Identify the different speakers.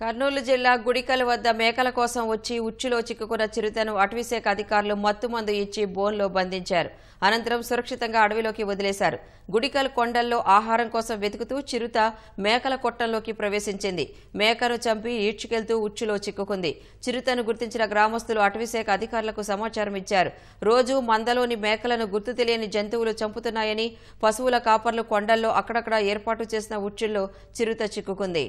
Speaker 1: కర్నూలు జిల్లా గుడికల వద్ద మేకల కోసం వచ్చి ఉచ్చులో చిక్కుకున్న చిరుతను అటవీశాఖ అధికారులు మత్తుమందు ఇచ్చి బోన్లో బంధించారు అనంతరం సురక్షితంగా అడవిలోకి వదిలేశారు గుడికల కొండల్లో ఆహారం కోసం వెతుకుతూ చిరుత మేకల కొట్టంలోకి ప్రవేశించింది మేకను చంపి ఈడ్చుకెళ్తూ ఉచ్చులో చిక్కుకుంది చిరుతను గుర్తించిన గ్రామస్తులు అటవీశాఖ అధికారులకు సమాచారం ఇచ్చారు రోజు మందలోని మేకలను గుర్తు తెలియని జంతువులు చంపుతున్నాయని పశువుల కాపర్లు కొండల్లో అక్కడక్కడ ఏర్పాటు చేసిన ఉచ్చుల్లో చిరుత చిక్కుకుంది